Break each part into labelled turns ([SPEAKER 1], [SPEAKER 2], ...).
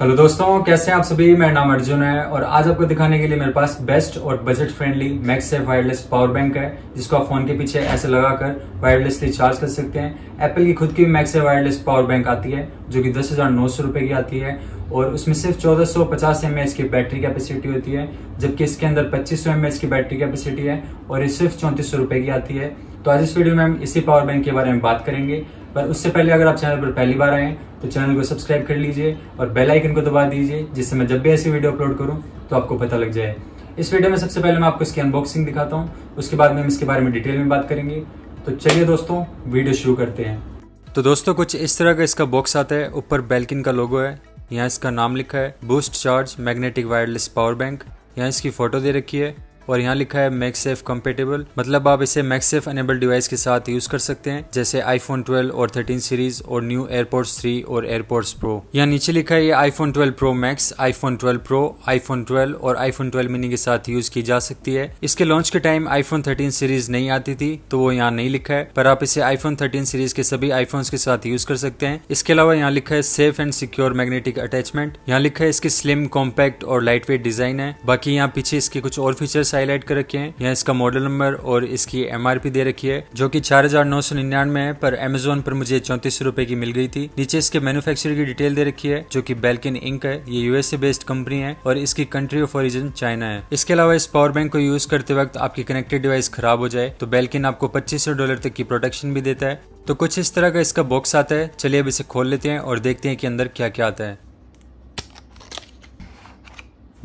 [SPEAKER 1] hello दोस्तों कैसे हैं आप सभी मेरा नाम अर्जुन है और आज आपको दिखाने के लिए मेरे पास बेस्ट और budget friendly Max wireless power bank है जिसको आप फोन के पीछे ऐसे लगाकर वायरलेसली चार्ज कर सकते हैं एप्पल की खुद की मैक्स वायरलेस पावर बैंक आती है जो कि दस हजार नौ सौ रुपए की आती है और उसमें सिर्फ चौदह सौ पचास की बैटरी कैपेसिटी होती है जबकि इसके अंदर पच्चीस सौ एम एच की बैटरी कैपेसिटी है और ये सिर्फ चौंतीस सौ रुपए की आती है तो आज इस वीडियो में हम इसी पावर बैंक के बारे में बात करेंगे पर उससे पहले अगर आप चैनल पर पहली बार आए तो चैनल को सब्सक्राइब कर लीजिए और बेल आइकन को दबा दीजिए जिससे मैं जब भी ऐसी वीडियो अपलोड करूं तो आपको पता लग जाए इस वीडियो में सबसे पहले मैं आपको इसकी अनबॉक्सिंग दिखाता हूँ उसके बाद में हम इसके बारे में डिटेल में बात करेंगे तो चलिए दोस्तों वीडियो शुरू करते हैं तो दोस्तों कुछ इस तरह का इसका बॉक्स आता है ऊपर बेल्किन का लोगो है यहाँ इसका नाम लिखा है boost charge magnetic wireless power bank यहाँ इसकी फोटो दे रखी है और यहाँ लिखा है मैक सेफ कम्पेटेबल मतलब आप इसे मैक सेफ अनेबल डिवाइस के साथ यूज कर सकते हैं जैसे आईफोन 12 और 13 सीरीज और न्यू एयरपोर्ट्स 3 और एयरपोर्ट्स प्रो यहाँ नीचे लिखा है ये iPhone 12 pro Max iPhone 12 pro iPhone 12 और आईफोन 12 मिनी के साथ यूज की जा सकती है इसके लॉन्च के टाइम आईफोन थर्टीन सीरीज नहीं आती थी तो वो यहाँ नहीं लिखा है पर आप इसे आईफोन थर्टीन सीरीज के सभी आईफोन के साथ यूज कर सकते हैं इसके अलावा यहाँ लिखा है safe and secure magnetic attachment यहाँ लिखा है इसकी स्लिम कॉम्पैक्ट और लाइट वेट डिजाइन है बाकी यहाँ पीछे इसके कुछ और फीचर्स हाईलाइट कर रखे हैं यहाँ इसका मॉडल नंबर और इसकी एम दे रखी है जो कि चार हजार नौ सौ निन्यानवे है पर एमेजोन पर मुझे चौंतीस रुपए की मिल गई थी नीचे इसके मैन्युफैक्चर की डिटेल दे रखी है जो की बेल्किन इंक है ये यूएसए बेस्ड कंपनी है और इसकी कंट्री ऑफ ओरिजिन चाइना है इसके अलावा इस पावर बैंक को यूज करते वक्त आपकी कनेक्टेड डिवाइस खराब हो जाए तो बेल्किन आपको पच्चीस डॉलर तक की प्रोटेक्शन भी देता है तो कुछ इस तरह का इसका बॉक्स आता है चलिए अब इसे खोल लेते हैं और देखते हैं कि अंदर क्या क्या आता है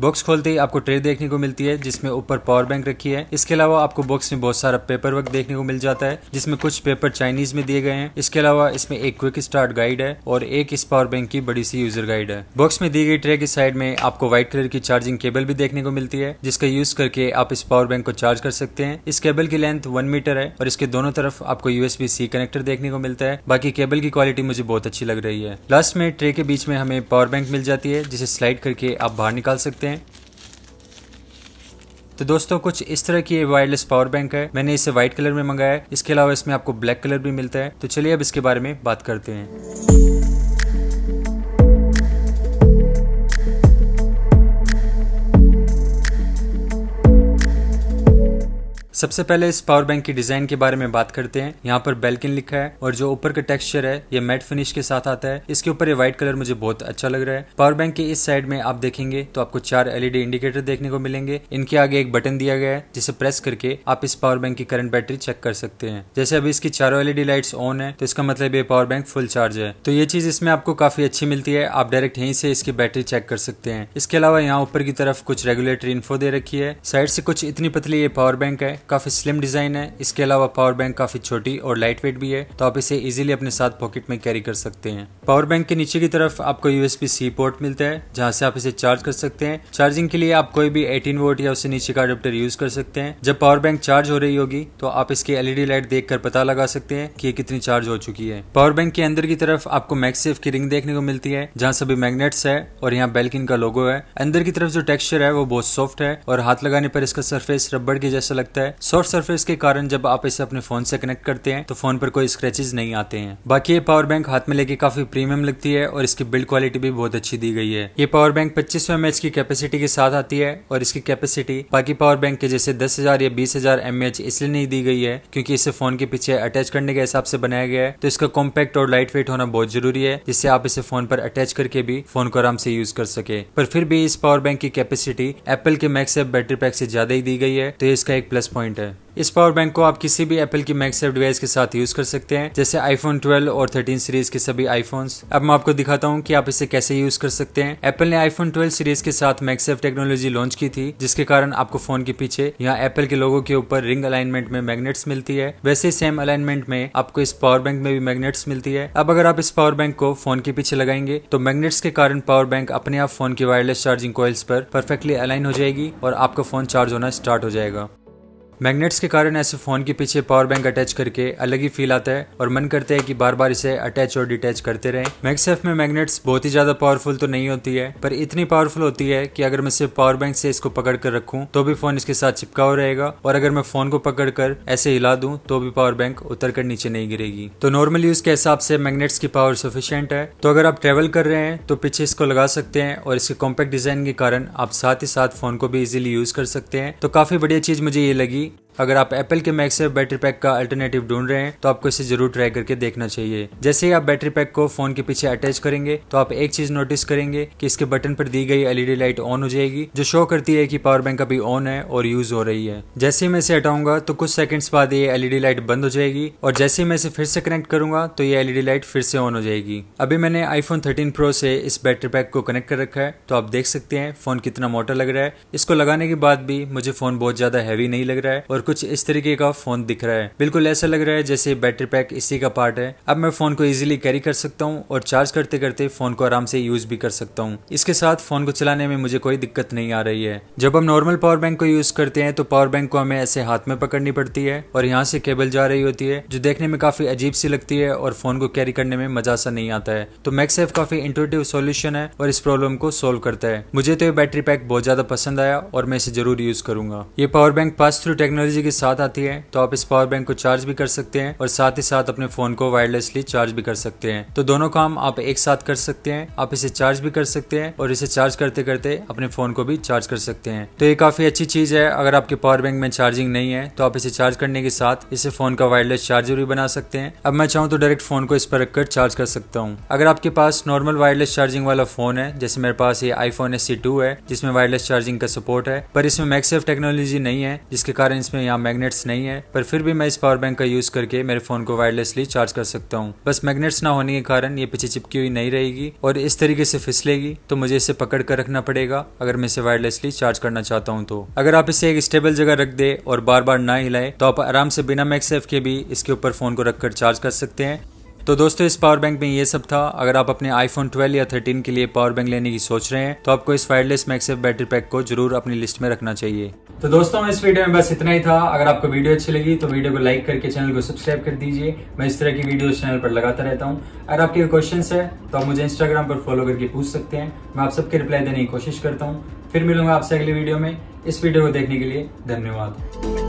[SPEAKER 1] बॉक्स खोलते ही आपको ट्रे देखने को मिलती है जिसमें ऊपर पावर बैंक रखी है इसके अलावा आपको बॉक्स में बहुत सारा पेपर वर्क देखने को मिल जाता है जिसमें कुछ पेपर चाइनीज में दिए गए हैं इसके अलावा इसमें एक क्विक स्टार्ट गाइड है और एक इस पावर बैंक की बड़ी सी यूजर गाइड है बॉक्स में दी गई ट्रे की साइड में आपको व्हाइट कलर की चार्जिंग केबल भी देखने को मिलती है जिसका यूज करके आप इस पावर बैंक को चार्ज कर सकते हैं इस केबल की लेंथ वन मीटर है और इसके दोनों तरफ आपको यूएसबी सी कनेक्टर देखने को मिलता है बाकी केबल की क्वालिटी मुझे बहुत अच्छी लग रही है लास्ट में ट्रे के बीच में हमें पावर बैंक मिल जाती है जिसे स्लाइड करके आप बाहर निकाल सकते हैं हैं तो दोस्तों कुछ इस तरह की वायरलेस पावर बैंक है मैंने इसे व्हाइट कलर में मंगाया है इसके अलावा इसमें आपको ब्लैक कलर भी मिलता है तो चलिए अब इसके बारे में बात करते हैं सबसे पहले इस पावर बैंक की डिजाइन के बारे में बात करते हैं यहाँ पर बेल्किन लिखा है और जो ऊपर का टेक्सचर है ये मैट फिनिश के साथ आता है इसके ऊपर ये व्हाइट कलर मुझे बहुत अच्छा लग रहा है पावर बैंक के इस साइड में आप देखेंगे तो आपको चार एलईडी इंडिकेटर देखने को मिलेंगे इनके आगे एक बटन दिया गया है जिसे प्रेस करके आप इस पावर बैंक की करंट बैटरी चेक कर सकते हैं जैसे अभी इसकी चारों एलईडी लाइट्स ऑन है तो इसका मतलब ये पावर बैंक फुल चार्ज है तो ये चीज इसमें आपको काफी अच्छी मिलती है आप डायरेक्ट यहीं से इसकी बैटरी चेक कर सकते हैं इसके अलावा यहाँ ऊपर की तरफ कुछ रेगुलेटरी इन्फो दे रखी है साइड से कुछ इतनी पतली ये पावर बैंक है काफी स्लिम डिजाइन है इसके अलावा पावर बैंक काफी छोटी और लाइट वेट भी है तो आप इसे इजिली अपने साथ पॉकेट में कैरी कर सकते हैं पावर बैंक के नीचे की तरफ आपको यूएसपी सी पोर्ट मिलता है जहाँ से आप इसे चार्ज कर सकते हैं चार्जिंग के लिए आप कोई भी एटीन वोट या उससे नीचे का अडोप्टर यूज कर सकते हैं जब पावर बैंक चार्ज हो रही होगी तो आप इसकी एलईडी लाइट देख पता लगा सकते हैं की ये कितनी चार्ज हो चुकी है पावर बैंक के अंदर की तरफ आपको मैक्सेफ की रिंग देखने को मिलती है जहाँ सभी मैग्नेट्स है और यहाँ बेल्किन का लोगो है अंदर की तरफ जो टेक्सचर है वो बहुत सॉफ्ट है और हाथ लगाने पर इसका सरफेस रबड़ के जैसा लगता है सॉफ्ट सरफेस के कारण जब आप इसे अपने फोन से कनेक्ट करते हैं तो फोन पर कोई स्क्रेचेज नहीं आते हैं बाकी ये पावर बैंक हाथ में लेके काफी प्रीमियम लगती है और इसकी बिल्ड क्वालिटी भी बहुत अच्छी दी गई है ये पावर बैंक पच्चीस सौ की कैपेसिटी के साथ आती है और इसकी कैपेसिटी बाकी पावर बैंक के जैसे दस हजार या बीस हजार इसलिए नहीं दी गई है क्योंकि इसे फोन के पीछे अटैच करने के हिसाब से बनाया गया है तो इसका कॉम्पैक्ट और लाइट वेट होना बहुत जरूरी है जिससे आप इसे फोन पर अटैच करके भी फोन को आराम से यूज कर सके पर फिर भी इस पावर बैंक की कैपेसिटी एप्पल के मैक्स बैटरी पैक से ज्यादा ही दी गई है तो इसका एक प्लस पॉइंट पॉइंट है इस पावर बैंक को आप किसी भी एप्पल की मैक्सेफ डिवाइस के साथ यूज कर सकते हैं जैसे आईफोन 12 और 13 सीरीज के सभी आईफोन्स अब मैं आपको दिखाता हूँ कि आप इसे कैसे यूज कर सकते हैं एप्पल ने आईफोन 12 सीरीज के साथ मैक्सेफ टेक्नोलॉजी लॉन्च की थी जिसके कारण आपको फोन के पीछे यहाँ एप्पल के लोगों के ऊपर रिंग अलाइनमेंट में मैग्नेट्स मिलती है वैसे सेम अलाइनमेंट में आपको इस पावर बैंक में भी मैग्नेट्स मिलती है अब अगर आप इस पावर बैंक को फोन के पीछे लगाएंगे तो मैग्नेट्स के कारण पावर बैंक अपने आप फोन की वायरलेस चार्जिंग कॉइल्स पर परफेक्टली अलाइन हो जाएगी और आपका फोन चार्ज होना स्टार्ट हो जाएगा मैग्नेट्स के कारण ऐसे फोन के पीछे पावर बैंक अटैच करके अलग ही फील आता है और मन करता है कि बार बार इसे अटैच और डिटैच करते रहे मैगसेफ में मैग्नेट्स बहुत ही ज्यादा पावरफुल तो नहीं होती है पर इतनी पावरफुल होती है कि अगर मैं सिर्फ पावर बैंक से इसको पकड़ कर रखू तो भी फोन इसके साथ चिपका हो रहेगा और अगर मैं फोन को पकड़ कर ऐसे हिला दू तो भी पावर बैंक उतर कर नीचे नहीं गिरेगी तो नॉर्मल यूज के हिसाब से मैग्नेट्स की पावर सफिशियंट है तो अगर आप ट्रेवल कर रहे हैं तो पीछे इसको लगा सकते हैं और इसके कॉम्पैक्ट डिजाइन के कारण आप साथ ही साथ फोन को भी इजीली यूज कर सकते हैं तो काफी बढ़िया चीज मुझे ये लगी अगर आप एप्पल के मैक्स बैटरी पैक का अल्टरनेटिव ढूंढ रहे हैं तो आपको इसे जरूर ट्राई करके देखना चाहिए जैसे ही आप बैटरी पैक को फोन के पीछे अटैच करेंगे तो आप एक चीज नोटिस करेंगे कि इसके बटन पर दी गई एलईडी लाइट ऑन हो जाएगी जो शो करती है कि पावर बैंक अभी ऑन है और यूज हो रही है जैसे ही मैं इसे हटाऊंगा तो कुछ सेकंड्स बाद ये एलईडी लाइट बंद हो जाएगी और जैसे ही मैं इसे फिर से कनेक्ट करूंगा तो ये एलईडी लाइट फिर से ऑन हो जाएगी अभी मैंने आईफोन थर्टीन प्रो से इस बैटरी पैक को कनेक्ट कर रखा है तो आप देख सकते हैं फोन कितना मोटा लग रहा है इसको लगाने के बाद भी मुझे फोन बहुत ज्यादा हैवी नहीं लग रहा है और कुछ इस तरीके का फोन दिख रहा है बिल्कुल ऐसा लग रहा है जैसे बैटरी पैक इसी का पार्ट है अब मैं फोन को इजिली कैरी कर सकता हूँ और चार्ज करते करते फोन को आराम से यूज भी कर सकता हूँ इसके साथ फोन को चलाने में मुझे कोई दिक्कत नहीं आ रही है जब हम नॉर्मल पावर बैंक को यूज करते हैं तो पावर बैंक को हमें ऐसे हाथ में पकड़नी पड़ती है और यहाँ से केबल जा रही होती है जो देखने में काफी अजीब सी लगती है और फोन को कैरी करने में मजा सा नहीं आता है तो मैक्सेफ काफी इंटोटिव सोल्यूशन है और इस प्रॉब्लम को सोल्व करता है मुझे तो ये बैटरी पैक बहुत ज्यादा पसंद आया और मैं इसे जरूर यूज करूंगा ये power bank pass through technology technology के साथ आती है तो आप इस पावर बैंक को चार्ज भी कर सकते हैं और साथ ही साथ अपने फोन को वायरलेसली चार्ज भी कर सकते हैं तो दोनों काम आप एक साथ कर सकते हैं आप इसे चार्ज भी कर सकते हैं और इसे चार्ज करते करते अपने फोन को भी चार्ज कर सकते हैं तो ये काफी अच्छी चीज है अगर आपके पावर बैंक में चार्जिंग नहीं है तो आप इसे चार्ज करने के साथ इसे फोन का वायरलेस चार्जर भी बना सकते हैं अब मैं चाहूँ तो डायरेक्ट फोन को इस पर रखकर चार्ज कर सकता हूँ अगर आपके पास नॉर्मल वायरलेस चार्जिंग वाला फोन है जैसे मेरे पास ये आईफोन एस सी टू है जिसमें वायरलेस चार्जिंग का सपोर्ट है पर इसमें मैक्सेफ टेक्नोलॉजी नहीं है जिसके कारण इसमें इसमें यहाँ मैग्नेट्स नहीं है पर फिर भी मैं इस पावर बैंक का यूज करके मेरे फोन को वायरलेसली चार्ज कर सकता हूँ बस मैग्नेट्स ना होने के कारण ये पीछे चिपकी हुई नहीं रहेगी और इस तरीके से फिसलेगी तो मुझे इसे पकड़ कर रखना पड़ेगा अगर मैं इसे वायरलेसली चार्ज करना चाहता हूँ तो अगर आप इसे एक स्टेबल जगह रख दे और बार बार ना हिलाए तो आप आराम से बिना मैक्सेफ के भी इसके ऊपर फोन को रखकर चार्ज कर सकते हैं तो दोस्तों इस पावर बैंक में ये सब था अगर आप अपने आईफोन 12 या 13 के लिए पावर बैंक लेने की सोच रहे हैं तो आपको इस वायरलेस मैक्सेफ बैटरी पैक को जरूर अपनी लिस्ट में रखना चाहिए तो दोस्तों इस वीडियो में बस इतना ही था अगर आपको वीडियो अच्छी लगी तो वीडियो को लाइक करके चैनल को सब्सक्राइब कर दीजिए मैं इस तरह की वीडियो चैनल पर लगाता रहता हूँ अगर आपके क्वेश्चन है तो आप मुझे इंस्टाग्राम पर फॉलो करके पूछ सकते हैं मैं आप सबके रिप्लाई देने की कोशिश करता हूँ फिर मिलूंगा आपसे अगली वीडियो में इस वीडियो को देखने के लिए धन्यवाद